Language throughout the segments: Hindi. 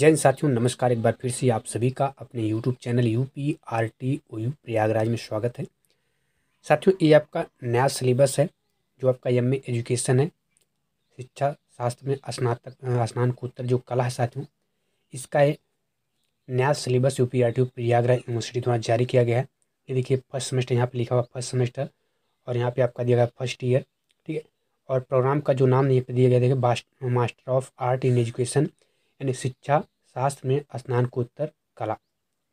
जैन साथियों नमस्कार एक बार फिर से आप सभी का अपने YouTube channel U P R T O U Prayagraj में स्वागत है साथियों ये आपका नया सिलेबस है जो आपका एम एजुकेशन है शिक्षा शास्त्र में स्नातक स्नानकोत्तर जो कला है साथियों इसका नया syllabus U P R T O Prayagraj university द्वारा जारी किया गया है ये देखिए फर्स्ट सेमेस्टर यहाँ पर लिखा हुआ फर्स्ट सेमेस्टर और यहाँ पर आपका दिया गया फर्स्ट ईयर ठीक है और प्रोग्राम का जो नाम यहाँ पर दिया गया देखिए master of art in education यानी शिक्षा शास्त्र में स्नानकोत्तर कला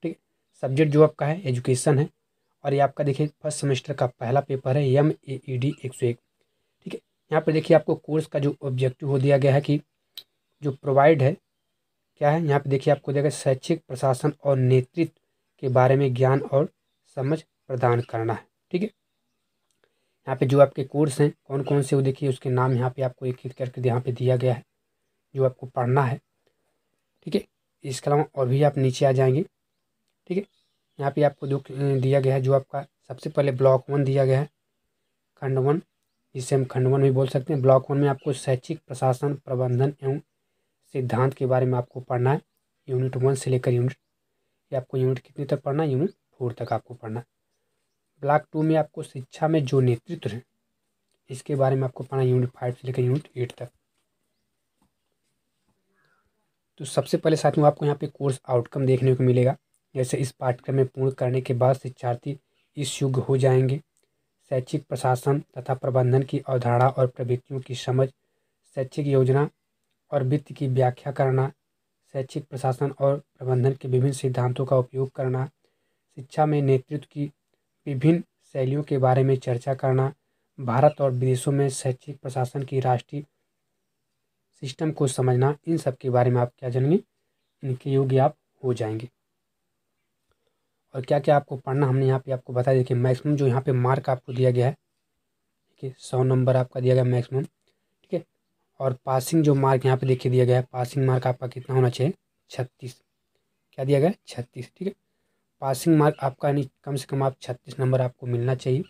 ठीक है सब्जेक्ट जो आपका है एजुकेशन है और ये आपका देखिए फर्स्ट सेमेस्टर का पहला पेपर है एम ए ई डी एक सौ एक ठीक है यहाँ पर देखिए आपको कोर्स का जो ऑब्जेक्टिव हो दिया गया है कि जो प्रोवाइड है क्या है यहाँ पर देखिए आपको देगा शैक्षिक प्रशासन और नेतृत्व के बारे में ज्ञान और समझ प्रदान करना है ठीक है यहाँ पे जो आपके कोर्स हैं कौन कौन से वो देखिए उसके नाम यहाँ पे आपको एक एक करके यहाँ पे दिया गया है जो आपको पढ़ना है ठीक है इसके अलावा और भी आप नीचे आ जाएंगे ठीक है यहाँ पे आपको जो दिया गया है जो आपका सबसे पहले ब्लॉक वन दिया गया है खंड वन जिसे हम खंड वन भी बोल सकते हैं ब्लॉक वन में आपको शैक्षिक प्रशासन प्रबंधन एवं सिद्धांत के बारे में आपको पढ़ना है यूनिट वन से लेकर यूनिट ये आपको यूनिट कितने तक पढ़ना है यूनिट फोर तक आपको पढ़ना है ब्लॉक टू में आपको शिक्षा में जो नेतृत्व है इसके बारे में आपको पढ़ना यूनिट फाइव से लेकर यूनिट एट तक तो सबसे पहले साथियों आपको यहाँ पे कोर्स आउटकम देखने को मिलेगा जैसे इस पाठ्यक्रम में पूर्ण करने के बाद शिक्षार्थी इस युग हो जाएंगे शैक्षिक प्रशासन तथा प्रबंधन की अवधारणा और प्रवृत्तियों की समझ शैक्षिक योजना और वित्त की व्याख्या करना शैक्षिक प्रशासन और प्रबंधन के विभिन्न सिद्धांतों का उपयोग करना शिक्षा में नेतृत्व की विभिन्न शैलियों के बारे में चर्चा करना भारत और विदेशों में शैक्षिक प्रशासन की राष्ट्रीय सिस्टम को समझना इन सब के बारे में आप क्या जानेंगे इनके योग्य आप हो जाएंगे और क्या क्या आपको पढ़ना हमने यहाँ पे आपको बताया देखिए मैक्सिमम जो यहाँ पे मार्क आपको दिया गया है ठीक है सौ नंबर आपका दिया गया मैक्सिमम ठीक है और पासिंग जो मार्क यहाँ पे देखिए दिया गया है पासिंग मार्क आपका कितना होना चाहिए छत्तीस क्या दिया गया छत्तीस ठीक है पासिंग मार्क आपका यानी कम से कम आप छत्तीस नंबर आपको मिलना चाहिए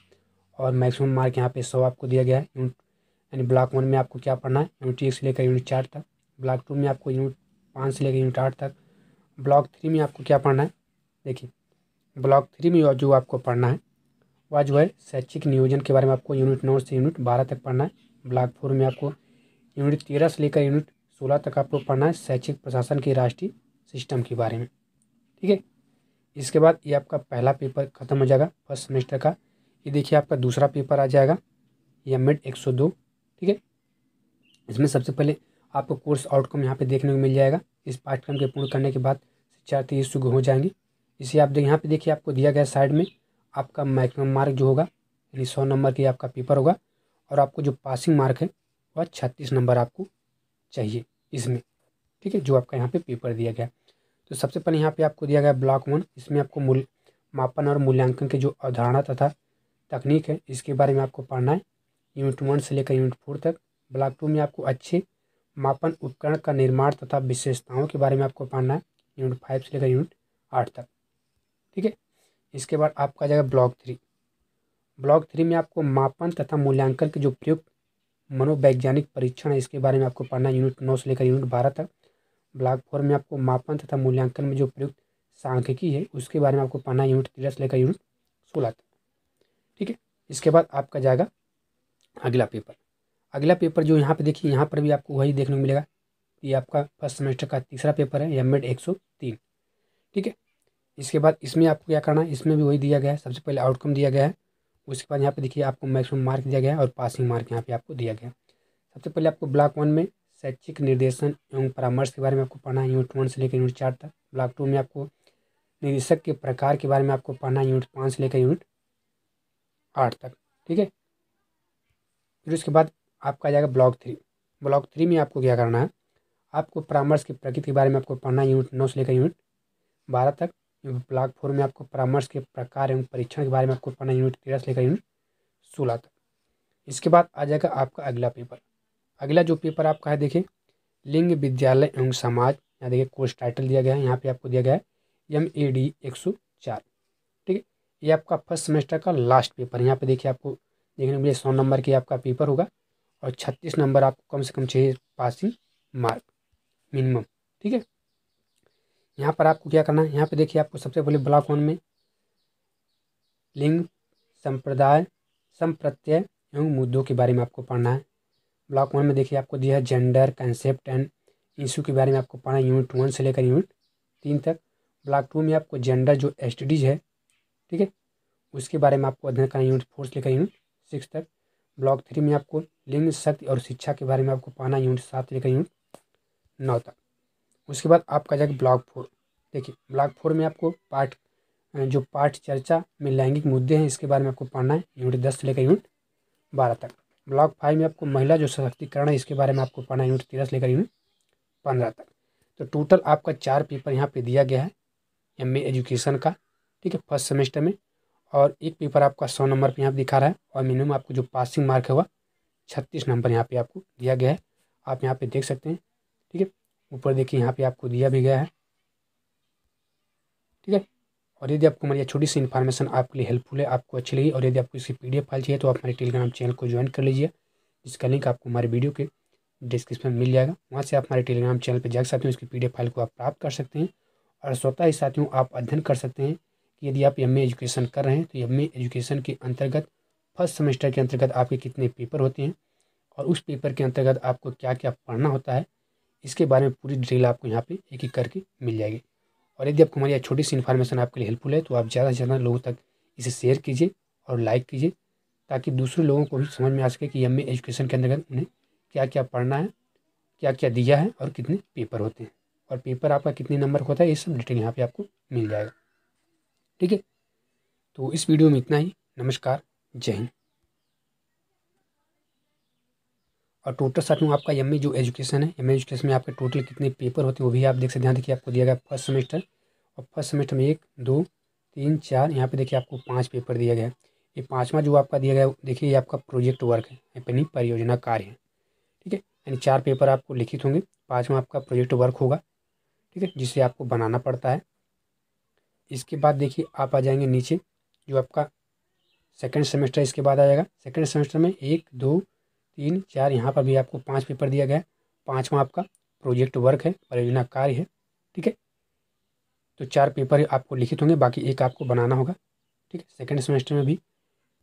और मैक्सिमम मार्क यहाँ पे सौ आपको दिया गया है यानी ब्लॉक वन में आपको क्या पढ़ना है यूनिट एक से लेकर यूनिट चार तक ब्लॉक टू में आपको यूनिट पाँच से लेकर यूनिट आठ तक ब्लॉक थ्री में आपको क्या पढ़ना है देखिए ब्लॉक थ्री में जो आपको पढ़ना है वह जो है शैक्षिक नियोजन के बारे में आपको यूनिट नौ से यूनिट बारह तक पढ़ना है ब्लॉक फोर में आपको यूनिट तेरह से लेकर यूनिट सोलह तक आपको पढ़ना है शैक्षिक प्रशासन के राष्ट्रीय सिस्टम के बारे में ठीक है इसके बाद ये आपका पहला पेपर ख़त्म हो जाएगा फर्स्ट सेमेस्टर का ये देखिए आपका दूसरा पेपर आ जाएगा ये मेड एक सौ दो ठीक है इसमें सबसे पहले आपको कोर्स आउटकम यहाँ पे देखने को मिल जाएगा इस पाठ्यक्रम के पूर्ण करने के बाद शिक्षार्थी इस हो जाएंगे इसे आप यहाँ पे देखिए आपको दिया गया साइड में आपका मैक्सिमम मार्क जो होगा यानी सौ नंबर की आपका पेपर होगा और आपको जो पासिंग मार्क है वह छत्तीस नंबर आपको चाहिए इसमें ठीक है जो आपका यहाँ पे पेपर दिया गया तो सबसे पहले यहाँ पे आपको दिया गया ब्लॉक वन इसमें आपको मूल मापन और मूल्यांकन के जो अवधारणा तथा तकनीक है इसके बारे में आपको पढ़ना है यूनिट वन से लेकर यूनिट फोर तक ब्लॉक टू में आपको अच्छे मापन उपकरण का निर्माण तथा विशेषताओं के बारे में आपको पढ़ना है यूनिट फाइव से लेकर यूनिट आठ तक ठीक है इसके बाद आपका जाएगा ब्लॉक थ्री ब्लॉक थ्री में आपको मापन तथा मूल्यांकन के जो प्रयुक्त मनोवैज्ञानिक परीक्षण है इसके बारे में आपको पढ़ना है यूनिट नौ से लेकर यूनिट बारह तक ब्लॉक फोर में आपको मापन तथा मूल्यांकन में जो प्रयुक्त सांख्यिकी है उसके बारे में आपको पढ़ना है यूनिट तेरह से लेकर यूनिट सोलह तक ठीक है इसके बाद आपका जाएगा अगला पेपर अगला पेपर जो यहाँ पे देखिए यहाँ पर भी आपको वही देखने को मिलेगा ये आपका फर्स्ट सेमेस्टर का तीसरा पेपर है एम एड एक सौ तीन ठीक है इसके बाद इसमें आपको क्या करना है इसमें भी वही दिया गया है सबसे पहले आउटकम दिया गया है उसके बाद यहाँ पे देखिए आपको मैक्सिमम मार्क दिया गया है और पासिंग मार्क यहाँ पे आपको दिया गया सबसे पहले आपको ब्लॉक वन में शैक्षिक निर्देशन एवं परामर्श के बारे में आपको पढ़ना है यूनिट वन से लेकर यूनिट चार तक ब्लॉक टू में आपको निदेशक के प्रकार के बारे में आपको पढ़ना है यूनिट पाँच से लेकर यूनिट आठ तक ठीक है फिर उसके बाद आपका आ जाएगा ब्लॉक थ्री ब्लॉक थ्री में आपको क्या करना है आपको परामर्श की प्रकृति के बारे में आपको पढ़ना यूनिट नौ से लेकर यूनिट बारह तक ब्लॉक फोर में आपको परामर्श के प्रकार एवं परीक्षण के बारे में आपको पढ़ना यूनिट तेरह से लेकर यूनिट सोलह तक इसके बाद आ जाएगा आपका अगला पेपर अगला जो पेपर आपका है देखिए लिंग विद्यालय एवं समाज यहाँ देखिए कोर्स टाइटल दिया गया है यहाँ पे आपको दिया गया है एम ए डी एक सौ चार ठीक है ये आपका फर्स्ट सेमेस्टर का लास्ट पेपर यहाँ पे देखिए आपको देखने को सौ नंबर की आपका पेपर होगा और छत्तीस नंबर आपको कम से कम चाहिए पासिंग मार्क मिनिमम ठीक है यहाँ पर आपको क्या करना है यहाँ पर देखिए आपको सबसे पहले ब्लॉक वन में लिंग संप्रदाय संप्रत्यय एवं मुद्दों के बारे में आपको पढ़ना है ब्लॉक वन में देखिए आपको दिया है जेंडर कंसेप्ट एंड इशू के बारे में आपको पढ़ना है यूनिट वन से लेकर यूनिट तीन तक ब्लॉक टू में आपको जेंडर जो स्टडीज है ठीक है उसके बारे में आपको अध्ययन करना यूनिट फोर से लेकर यूनिट सिक्स तक ब्लॉक थ्री में आपको लिंग शक्ति और शिक्षा के बारे में आपको पाना यूनिट सात लेकर यूनिट नौ तक उसके बाद आपका जाएगा ब्लॉक फोर देखिए ब्लॉक फोर में आपको पाठ जो पाठ चर्चा में लैंगिक मुद्दे हैं इसके बारे में आपको पढ़ना है यूनिट दस से लेकर यूनिट बारह तक ब्लॉक फाइव में आपको महिला जो सशक्तिकरण है इसके बारे में आपको पढ़ना है यूनिट तेरह से लेकर यूनिट पंद्रह तक तो टोटल आपका चार पेपर यहाँ पे दिया गया है एम एजुकेशन का ठीक है फर्स्ट सेमेस्टर में और एक पेपर आपका सौ नंबर पर यहाँ पर दिखा रहा है और मिनिमम आपको जो पासिंग मार्क है वह छत्तीस नंबर यहाँ पे आपको दिया गया है आप यहाँ पे देख सकते हैं ठीक है ऊपर देखिए यहाँ पे आपको दिया भी गया है ठीक है और यदि आपको हमारी छोटी सी इन्फॉर्मेशन आपके लिए हेल्पफुल है आपको अच्छी लगी और यदि आपको इसकी पी फाइल चाहिए तो आप हमारे टेलीग्राम चैनल को ज्वाइन कर लीजिए जिसका लिंक आपको हमारे वीडियो के डिस्क्रिप्शन में मिल जाएगा वहाँ से आप हमारे टेलीग्राम चैनल पर जा सकते हैं उसकी पी फाइल को आप प्राप्त कर सकते हैं और स्वतः ही साथियों आप अध्ययन कर सकते हैं कि यदि आप एम एजुकेशन कर रहे हैं तो एम एजुकेशन के अंतर्गत फर्स्ट सेमेस्टर के अंतर्गत आपके कितने पेपर होते हैं और उस पेपर के अंतर्गत आपको क्या क्या पढ़ना होता है इसके बारे में पूरी डिटेल आपको यहाँ पे एक एक करके मिल जाएगी और यदि आपको हमारी छोटी सी इन्फॉर्मेशन आपके लिए हेल्पफुल है तो आप ज़्यादा से ज़्यादा लोगों तक इसे शेयर कीजिए और लाइक कीजिए ताकि दूसरे लोगों को भी समझ में आ सके कि एम एजुकेशन के अंतर्गत उन्हें क्या क्या पढ़ना है क्या क्या दिया है और कितने पेपर होते हैं और पेपर आपका कितने नंबर होता है ये सब डिटेल यहाँ पर आपको मिल जाएगा ठीक है तो इस वीडियो में इतना ही नमस्कार जय हिंद और टोटल साथ में आपका एम जो एजुकेशन है एम एजुकेशन में आपके टोटल कितने पेपर होते हैं वो भी आप देख सकते ध्यान देखिए आपको दिया गया फर्स्ट सेमेस्टर और फर्स्ट सेमेस्टर में एक दो तीन चार यहाँ पे देखिए आपको पाँच पेपर दिया गया ये पाँचवा जो आपका दिया गया देखिए ये आपका प्रोजेक्ट वर्क है यानी परियोजना कार्य है ठीक है यानी चार पेपर आपको लिखित होंगे पाँचवा आपका प्रोजेक्ट वर्क होगा ठीक है जिसे आपको बनाना पड़ता है इसके बाद देखिए आप आ जाएंगे नीचे जो आपका सेकेंड सेमेस्टर इसके बाद आ जाएगा सेकेंड सेमेस्टर में एक दो तीन चार यहाँ पर भी आपको पाँच पेपर दिया गया है पाँचवा आपका प्रोजेक्ट वर्क है परियोजना कार्य है ठीक है तो चार पेपर आपको लिखित होंगे बाकी एक आपको बनाना होगा ठीक है सेकेंड सेमेस्टर में भी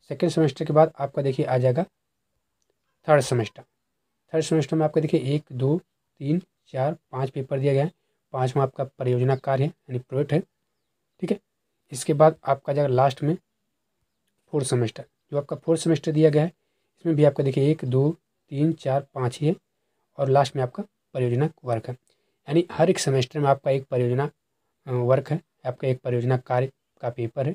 सेकेंड सेमेस्टर के बाद आपका देखिए आ जाएगा थर्ड सेमेस्टर थर्ड सेमेस्टर में आपका देखिए एक दो तीन चार पाँच पेपर दिया गया है पाँचवा आपका परियोजना कार्य है यानी प्रोजेक्ट है ठीक है इसके बाद आपका जाएगा लास्ट में फोर्थ सेमेस्टर जो आपका फोर्थ सेमेस्टर दिया गया है इसमें भी आपका देखिए एक दो तीन चार पाँच ही है और लास्ट में आपका परियोजना वर्क है यानी हर एक सेमेस्टर में आपका एक परियोजना वर्क है आपका एक परियोजना कार्य का पेपर है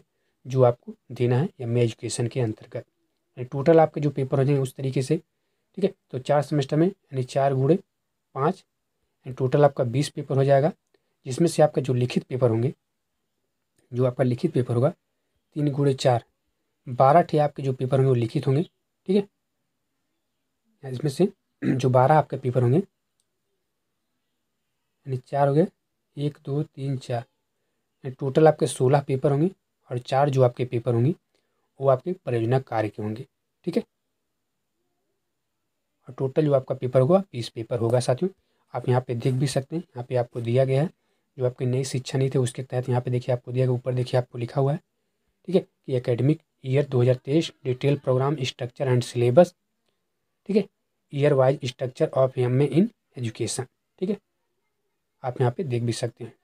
जो आपको देना है एम एजुकेशन के अंतर्गत यानी टोटल आपके जो पेपर हो जाएंगे उस तरीके से ठीक है तो चार सेमेस्टर में यानी चार गुड़े पाँच टोटल आपका बीस पेपर हो जाएगा जिसमें से आपका जो लिखित पेपर होंगे जो आपका लिखित पेपर होगा तीन गुड़े चार बारह ठे आपके जो पेपर होंगे वो लिखित होंगे ठीक है इसमें से जो बारह आपके पेपर होंगे यानी चार हो गए एक दो तीन चार यानी टोटल आपके सोलह पेपर होंगे और चार जो आपके पेपर होंगे वो आपके परियोजना कार्य के होंगे ठीक है और टोटल जो आपका पेपर होगा बीस पेपर होगा साथियों आप यहाँ पे देख भी सकते हैं यहाँ पे आपको दिया गया है जो आपकी नई शिक्षा नीति है उसके तहत यहाँ पे देखिए आपको दिया गया ऊपर देखिए आपको लिखा हुआ है ठीक है कि academic year 2023 detail programme structure and syllabus ठीक है year wise structure of M A in education ठीक है आप यहाँ पे देख भी सकते हैं